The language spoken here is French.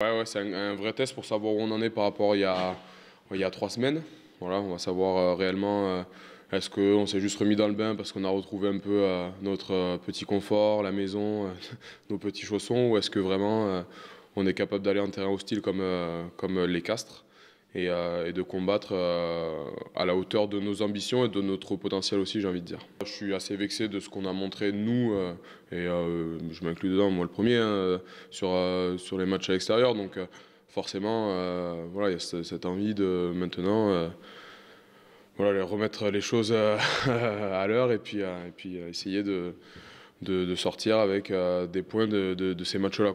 Ouais, c'est un, vrai test pour savoir où on en est par rapport à il y a, il y trois semaines. Voilà, on va savoir euh, réellement euh, est-ce qu'on s'est juste remis dans le bain parce qu'on a retrouvé un peu euh, notre petit confort, la maison, nos petits chaussons, ou est-ce que vraiment on est capable d'aller en terrain hostile comme, comme les castres. Euh, et, de combattre euh, à la hauteur de nos ambitions et de notre potentiel aussi, j'ai envie de dire. Je suis assez vexé de ce qu'on a montré, nous, euh, et je m'inclus dedans, moi le premier, hein, sur, sur les matchs à l'extérieur. Donc forcément, voilà, il y a cette, envie de maintenant voilà, remettre les choses à l'heure et puis, et puis essayer de, de, sortir avec des points de, de ces matchs-là.